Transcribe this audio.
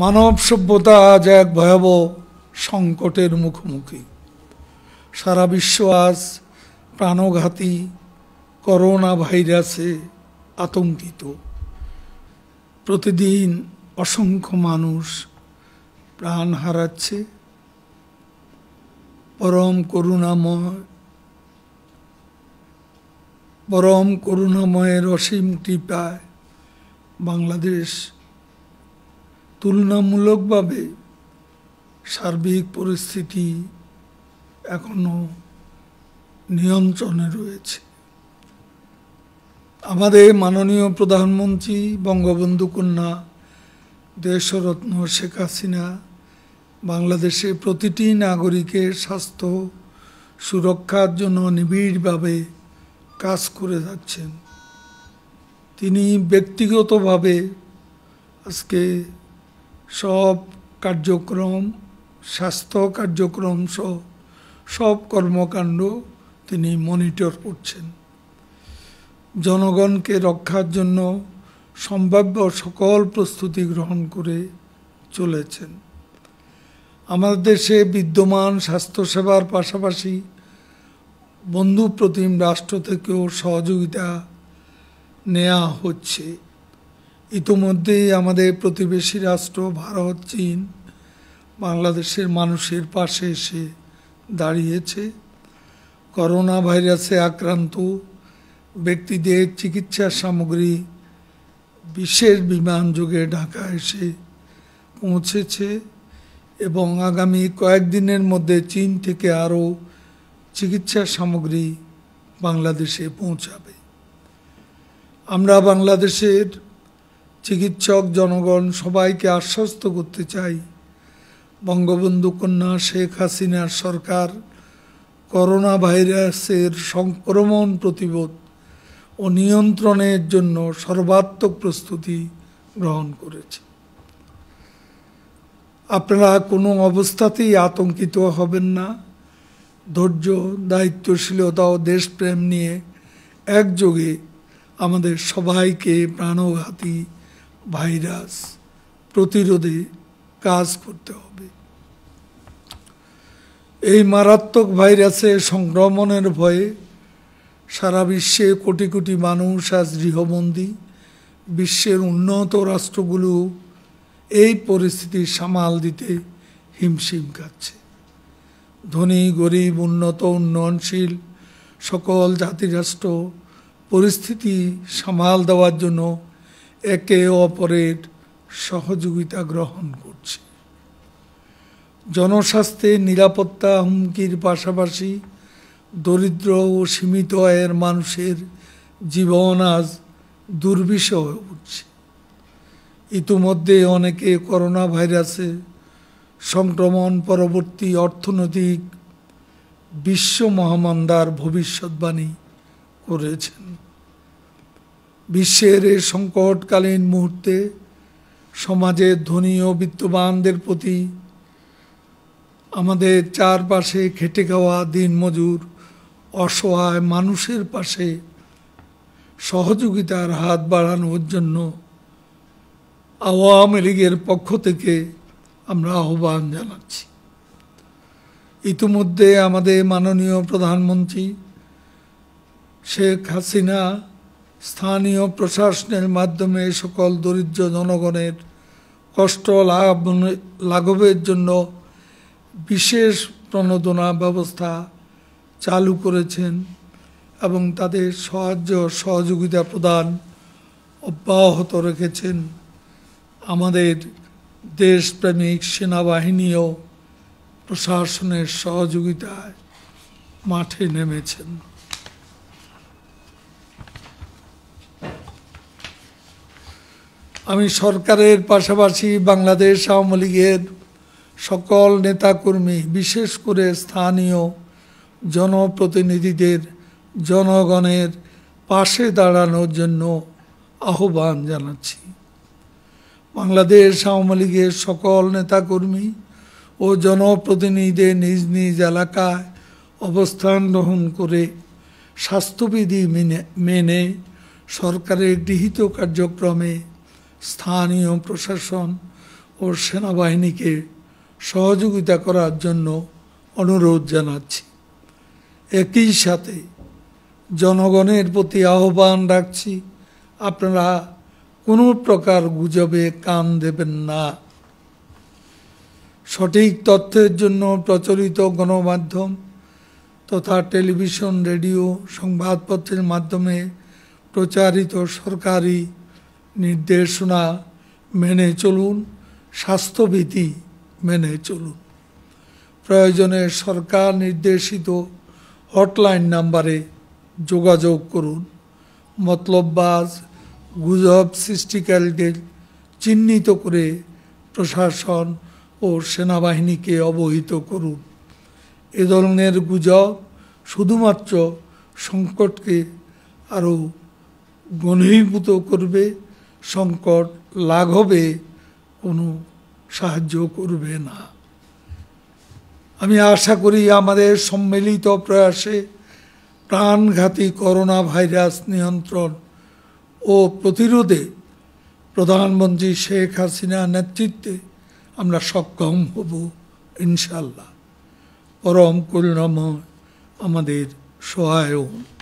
মানব সভ্যতা আজ এক ভয়াবহ সংকটের মুখোমুখি সারা বিশ্ব আজ প্রাণঘাতী করোনা ভাইরাসে আতঙ্কিত প্রতিদিন অসংখ্য মানুষ প্রাণ হারাচ্ছে পরম করুণাময় পরম করুণাময়ের অসীম কৃপায় বাংলাদেশ তুলনামূলকভাবে সার্বিক পরিস্থিতি এখনো নিয়ন্ত্রণে রয়েছে আমাদের মাননীয় প্রধানমন্ত্রী বঙ্গবন্ধু কন্যা দেশরত্ন শেখ হাসিনা বাংলাদেশে প্রতিটি নাগরিকের স্বাস্থ্য সুরক্ষার জন্য নিবিড়ভাবে কাজ করে যাচ্ছেন তিনি ব্যক্তিগতভাবে আজকে সব কার্যক্রম স্বাস্থ্য কার্যক্রম সহ সব কর্মকাণ্ড তিনি মনিটর করছেন জনগণকে রক্ষার জন্য সম্ভাব্য সকল প্রস্তুতি গ্রহণ করে চলেছেন আমাদের দেশে বিদ্যমান স্বাস্থ্যসেবার পাশাপাশি বন্ধু প্রতিম রাষ্ট্র থেকেও সহযোগিতা নেওয়া হচ্ছে ইতোমধ্যেই আমাদের প্রতিবেশী রাষ্ট্র ভারত চীন বাংলাদেশের মানুষের পাশে এসে দাঁড়িয়েছে করোনা ভাইরাসে আক্রান্ত ব্যক্তিদের চিকিৎসা সামগ্রী বিশেষ বিমান যোগে ঢাকা এসে পৌঁছেছে এবং আগামী কয়েকদিনের মধ্যে চীন থেকে আরও চিকিৎসা সামগ্রী বাংলাদেশে পৌঁছাবে আমরা বাংলাদেশের চিকিৎসক জনগণ সবাইকে আশ্বস্ত করতে চাই বঙ্গবন্ধু কন্যা শেখ হাসিনার সরকার করোনা ভাইরাসের সংক্রমণ প্রতিরোধ ও নিয়ন্ত্রণের জন্য সর্বাত্মক প্রস্তুতি গ্রহণ করেছে আপনারা কোনো অবস্থাতেই আতঙ্কিত হবেন না ধৈর্য দায়িত্বশীলতা ও দেশপ্রেম নিয়ে একযোগে আমাদের সবাইকে প্রাণঘাতী ভাইরাস প্রতিরোধে কাজ করতে হবে এই মারাত্মক ভাইরাসে সংক্রমণের ভয়ে সারা বিশ্বে কোটি কোটি মানুষ আজ গৃহবন্দী বিশ্বের উন্নত রাষ্ট্রগুলো এই পরিস্থিতি সামাল দিতে হিমশিম খাচ্ছে ধনী গরিব উন্নত উন্নয়নশীল সকল জাতিরাষ্ট্র পরিস্থিতি সামাল দেওয়ার জন্য একে অপরের সহযোগিতা গ্রহণ করছে জনস্বাস্থ্যের নিরাপত্তা হুমকির পাশাপাশি দরিদ্র ও সীমিত আয়ের মানুষের জীবন আজ দুর্বিষহ হয়ে উঠছে ইতিমধ্যে অনেকে করোনা ভাইরাসে সংক্রমণ পরবর্তী অর্থনৈতিক বিশ্ব মহামন্দার ভবিষ্যৎবাণী করেছেন বিশ্বের এই সংকটকালীন মুহূর্তে সমাজের ধনী ও বিত্তবানদের প্রতি আমাদের চারপাশে খেটে খাওয়া দিনমজুর অসহায় মানুষের পাশে সহযোগিতার হাত বাড়ানোর জন্য আওয়ামী লীগের পক্ষ থেকে আমরা আহ্বান জানাচ্ছি ইতিমধ্যে আমাদের মাননীয় প্রধানমন্ত্রী শেখ হাসিনা স্থানীয় প্রশাসনের মাধ্যমে সকল দরিদ্র জনগণের কষ্ট লাভ লাঘবের জন্য বিশেষ প্রণোদনা ব্যবস্থা চালু করেছেন এবং তাদের সাহায্য সহযোগিতা প্রদান অব্যাহত রেখেছেন আমাদের দেশপ্রেমিক সেনাবাহিনীও প্রশাসনের সহযোগিতায় মাঠে নেমেছেন আমি সরকারের পাশাপাশি বাংলাদেশ আওয়ামী লীগের সকল নেতাকর্মী বিশেষ করে স্থানীয় জনপ্রতিনিধিদের জনগণের পাশে দাঁড়ানোর জন্য আহ্বান জানাচ্ছি বাংলাদেশ আওয়ামী লীগের সকল নেতাকর্মী ও জনপ্রতিনিধিদের নিজ নিজ এলাকায় অবস্থান গ্রহণ করে স্বাস্থ্যবিধি মেনে মেনে সরকারের গৃহীত কার্যক্রমে স্থানীয় প্রশাসন ও সেনাবাহিনীকে সহযোগিতা করার জন্য অনুরোধ জানাচ্ছি একই সাথে জনগণের প্রতি আহ্বান রাখছি আপনারা কোনো প্রকার গুজবে কান দেবেন না সঠিক তথ্যের জন্য প্রচলিত গণমাধ্যম তথা টেলিভিশন রেডিও সংবাদপত্রের মাধ্যমে প্রচারিত সরকারি নির্দেশনা মেনে চলুন স্বাস্থ্যবিধি মেনে চলুন প্রয়োজনে সরকার নির্দেশিত হটলাইন নাম্বারে যোগাযোগ করুন মতলববাজ গুজব সৃষ্টিকারীদের চিহ্নিত করে প্রশাসন ও সেনাবাহিনীকে অবহিত করুন এ ধরনের গুজব শুধুমাত্র সংকটকে আরও ঘনীভূত করবে সংকট লাঘবে কোনো সাহায্য করবে না আমি আশা করি আমাদের সম্মিলিত প্রয়াসে প্রাণঘাতী করোনা ভাইরাস নিয়ন্ত্রণ ও প্রতিরোধে প্রধানমন্ত্রী শেখ হাসিনা নেতৃত্বে আমরা সক্ষম হব ইনশাল্লাহ পরম করুণাময় আমাদের সহায়